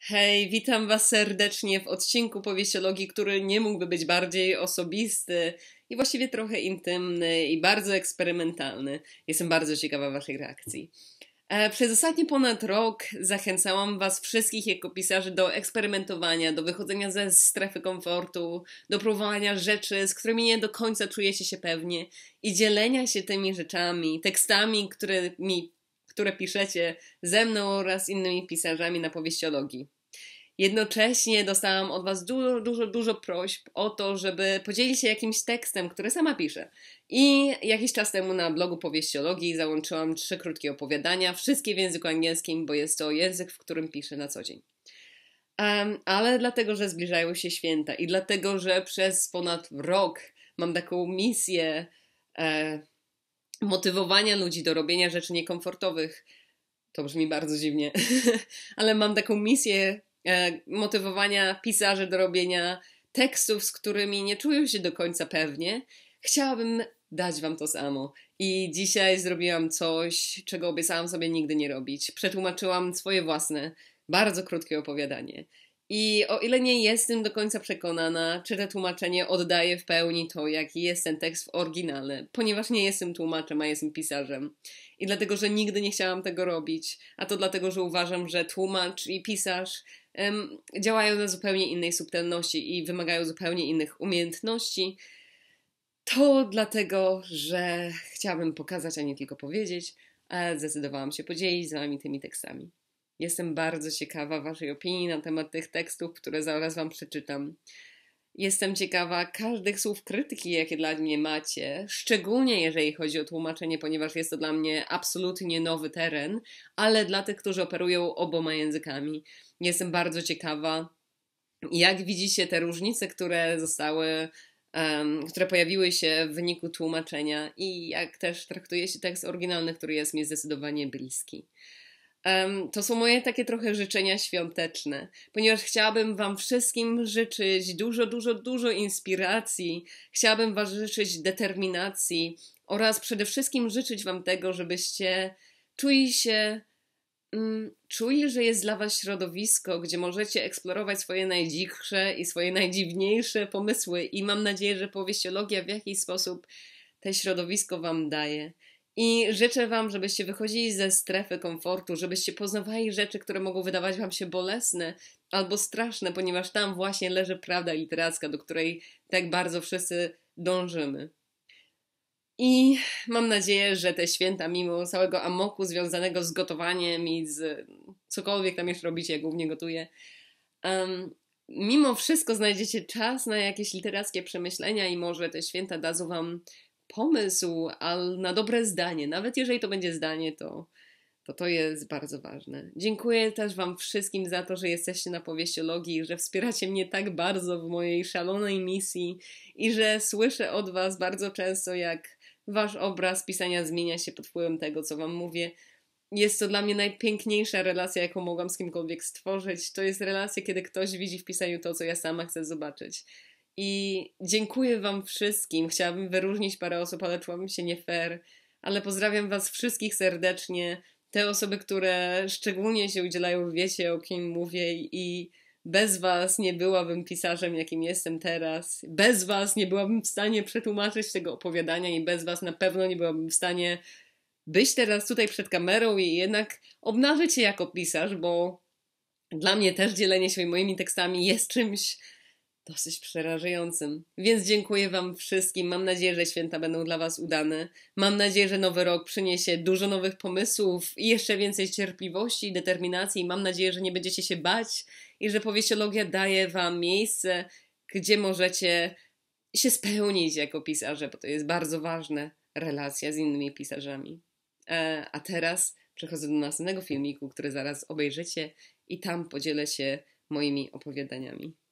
Hej, witam Was serdecznie w odcinku powieściologii, który nie mógłby być bardziej osobisty i właściwie trochę intymny i bardzo eksperymentalny. Jestem bardzo ciekawa Waszych reakcji. E, przez ostatni ponad rok zachęcałam Was wszystkich jako pisarzy do eksperymentowania, do wychodzenia ze strefy komfortu, do próbowania rzeczy, z którymi nie do końca czujecie się pewnie i dzielenia się tymi rzeczami, tekstami, którymi które piszecie ze mną oraz innymi pisarzami na powieściologii. Jednocześnie dostałam od Was dużo, dużo, dużo prośb o to, żeby podzielić się jakimś tekstem, który sama piszę. I jakiś czas temu na blogu powieściologii załączyłam trzy krótkie opowiadania, wszystkie w języku angielskim, bo jest to język, w którym piszę na co dzień. Um, ale dlatego, że zbliżają się święta i dlatego, że przez ponad rok mam taką misję e, motywowania ludzi do robienia rzeczy niekomfortowych. To brzmi bardzo dziwnie, ale mam taką misję e, motywowania pisarzy do robienia tekstów, z którymi nie czują się do końca pewnie. Chciałabym dać wam to samo. I dzisiaj zrobiłam coś, czego obiecałam sobie nigdy nie robić. Przetłumaczyłam swoje własne, bardzo krótkie opowiadanie. I o ile nie jestem do końca przekonana, czy to tłumaczenie oddaje w pełni to, jaki jest ten tekst w oryginale, ponieważ nie jestem tłumaczem, a jestem pisarzem. I dlatego, że nigdy nie chciałam tego robić, a to dlatego, że uważam, że tłumacz i pisarz um, działają na zupełnie innej subtelności i wymagają zupełnie innych umiejętności. To dlatego, że chciałabym pokazać, a nie tylko powiedzieć, a zdecydowałam się podzielić z wami tymi tekstami. Jestem bardzo ciekawa Waszej opinii na temat tych tekstów, które zaraz Wam przeczytam. Jestem ciekawa każdych słów krytyki, jakie dla mnie macie, szczególnie jeżeli chodzi o tłumaczenie, ponieważ jest to dla mnie absolutnie nowy teren, ale dla tych, którzy operują oboma językami. Jestem bardzo ciekawa, jak widzicie te różnice, które zostały, um, które pojawiły się w wyniku tłumaczenia i jak też traktuje się tekst oryginalny, który jest mi zdecydowanie bliski to są moje takie trochę życzenia świąteczne, ponieważ chciałabym Wam wszystkim życzyć dużo, dużo, dużo inspiracji, chciałabym Wam życzyć determinacji oraz przede wszystkim życzyć Wam tego, żebyście czuli się, um, czuli, że jest dla Was środowisko, gdzie możecie eksplorować swoje najdziksze i swoje najdziwniejsze pomysły i mam nadzieję, że powieściologia w jakiś sposób te środowisko Wam daje. I życzę Wam, żebyście wychodzili ze strefy komfortu, żebyście poznawali rzeczy, które mogą wydawać Wam się bolesne albo straszne, ponieważ tam właśnie leży prawda literacka, do której tak bardzo wszyscy dążymy. I mam nadzieję, że te święta, mimo całego amoku związanego z gotowaniem i z cokolwiek tam jeszcze robicie, ja głównie gotuję, um, mimo wszystko znajdziecie czas na jakieś literackie przemyślenia i może te święta dadzą Wam pomysł na dobre zdanie. Nawet jeżeli to będzie zdanie, to, to to jest bardzo ważne. Dziękuję też Wam wszystkim za to, że jesteście na powieściologii, że wspieracie mnie tak bardzo w mojej szalonej misji i że słyszę od Was bardzo często, jak Wasz obraz pisania zmienia się pod wpływem tego, co Wam mówię. Jest to dla mnie najpiękniejsza relacja, jaką mogłam z kimkolwiek stworzyć. To jest relacja, kiedy ktoś widzi w pisaniu to, co ja sama chcę zobaczyć. I dziękuję Wam wszystkim. Chciałabym wyróżnić parę osób, ale czułabym się nie fair. Ale pozdrawiam Was wszystkich serdecznie. Te osoby, które szczególnie się udzielają, wiecie o kim mówię i bez Was nie byłabym pisarzem, jakim jestem teraz. Bez Was nie byłabym w stanie przetłumaczyć tego opowiadania i bez Was na pewno nie byłabym w stanie być teraz tutaj przed kamerą i jednak obnażyć się jako pisarz, bo dla mnie też dzielenie się moimi tekstami jest czymś, dosyć przerażającym. Więc dziękuję Wam wszystkim. Mam nadzieję, że święta będą dla Was udane. Mam nadzieję, że nowy rok przyniesie dużo nowych pomysłów i jeszcze więcej cierpliwości i determinacji. Mam nadzieję, że nie będziecie się bać i że powieściologia daje Wam miejsce, gdzie możecie się spełnić jako pisarze, bo to jest bardzo ważne relacja z innymi pisarzami. E, a teraz przechodzę do następnego filmiku, który zaraz obejrzycie i tam podzielę się moimi opowiadaniami.